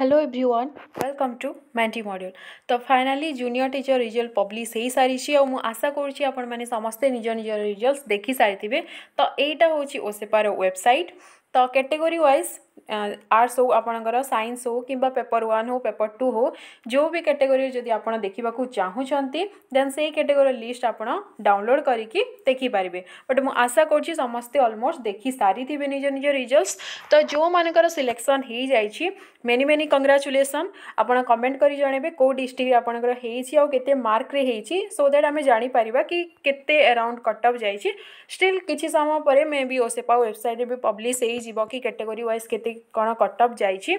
hello everyone welcome to ম্যান্টি মড୍ୟୁଲ ତ finally junior teacher result publish ହୋଇସାରିଛି ଆଉ ମୁଁ ଆଶା କରୁଛି ଆପଣମାନେ ସମସ୍ତେ ନିଜ ନିଜର ରିଜଲ୍ଟ ଦେଖିସାରିଥିବେ ତ ଏଇଟା ହେଉଛି ଓସେପାର ୱେବସାଇଟ୍ ତ କ୍ୟାଟେଗୋରୀ ୱାଇଜ୍ आर्ट्स हो आपर सैंस हो कि पेपर वन हो पेपर टू हो जो भी कैटेगोरी जब आप देखा चाहूँ देन से कैटेगोरी लिस्ट आप डाउनलोड करके देखिपर बट मुशा करते अलमोस्ट देखी सारी थे निज निज रिजल्ट तो जो मानकर सिलेक्शन हो जाए मेनि मेनि कंग्राचुलेसन आप कमेंट कर जनवे कौ डिस्ट्रिक्ट आपंकर मार्क सो दैट आम जापर केराउंड कटअप जाए स्टिल कि समय पर मे भी ओसेपा वेबसाइट भी पब्लीश हो कैटेगरी वाइज के କ'ଣ କଟଅଫ୍ ଯାଇଛି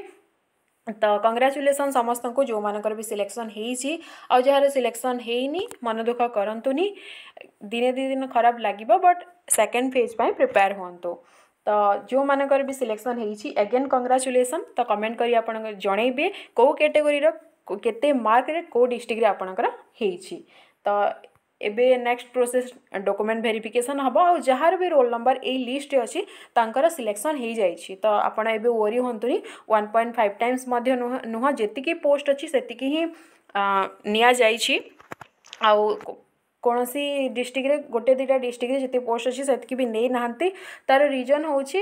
ତ କଂଗ୍ରାଚୁଲେସନ୍ ସମସ୍ତଙ୍କୁ ଯେଉଁମାନଙ୍କର ବି ସିଲେକ୍ସନ୍ ହେଇଛି ଆଉ ଯାହାର ସିଲେକ୍ସନ୍ ହେଇନି ମନ ଦୁଃଖ କରନ୍ତୁନି ଦିନେ ଦୁଇ ଦିନ ଖରାପ ଲାଗିବ ବଟ୍ ସେକେଣ୍ଡ ଫେଜ୍ ପାଇଁ ପ୍ରିପେୟାର ହୁଅନ୍ତୁ ତ ଯେଉଁମାନଙ୍କର ବି ସିଲେକ୍ସନ୍ ହେଇଛି ଏଗେନ୍ କଂଗ୍ରାଚୁଲେସନ୍ ତ କମେଣ୍ଟ କରି ଆପଣଙ୍କ ଜଣେଇବେ କେଉଁ କ୍ୟାଟେଗୋରିର କେତେ ମାର୍କରେ କେଉଁ ଡିଷ୍ଟ୍ରିକ୍ଟରେ ଆପଣଙ୍କର ହେଇଛି ତ ଏବେ ନେକ୍ସଟ ପ୍ରୋସେସ୍ ଡକୁମେଣ୍ଟ ଭେରିଫିକେସନ୍ ହେବ ଆଉ ଯାହାର ବି ରୋଲ୍ ନମ୍ବର ଏଇ ଲିଷ୍ଟରେ ଅଛି ତାଙ୍କର ସିଲେକ୍ସନ୍ ହୋଇଯାଇଛି ତ ଆପଣ ଏବେ ଓରି ହୁଅନ୍ତୁନି ୱାନ୍ ପଏଣ୍ଟ ଫାଇଭ୍ ଟାଇମ୍ସ ମଧ୍ୟ ନୁହଁ ନୁହଁ ଯେତିକି ପୋଷ୍ଟ ଅଛି ସେତିକି ହିଁ ନିଆଯାଇଛି ଆଉ କୌଣସି ଡିଷ୍ଟ୍ରିକ୍ଟରେ ଗୋଟେ ଦୁଇଟା ଡିଷ୍ଟ୍ରିକ୍ଟରେ ଯେତିକି ପୋଷ୍ଟ ଅଛି ସେତିକି ବି ନେଇନାହାନ୍ତି ତା'ର ରିଜନ୍ ହେଉଛି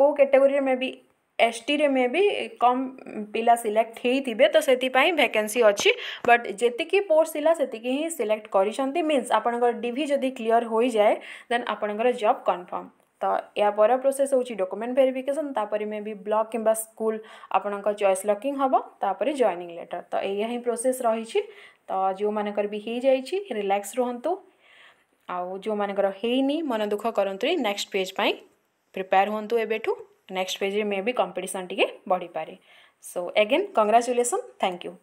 କେଉଁ କ୍ୟାଟେଗୋରିରେ ମେ ବି एस टी में भी कम पिला सिलेक्ट होते तो से भैकेन्सी अच्छी बट जी पोस्ट थी से ही सिलेक्ट कर मीनस आप जदि क्लीयर हो जाए देन आपंकर जब कनफर्म तो पर प्रोसेस हूँ डॉक्यूमेंट भेरिफिकेसन तापर मे भी ब्लक कि स्कूल आपणकर चॉइस लकिंग हम तापर जॉइनिंग लेटर तो यह ही प्रोसेस रही तो जो मानकर भी हो जा रिलैक्स रुहतु आउ जो मानकर मन दुख करूँ नेक्स्ट पेज पर प्रिपेयर हूँ एबठू नेक्स्ट पेज मे भी कंपिटन टी बढ़ी पारे so again congratulation thank you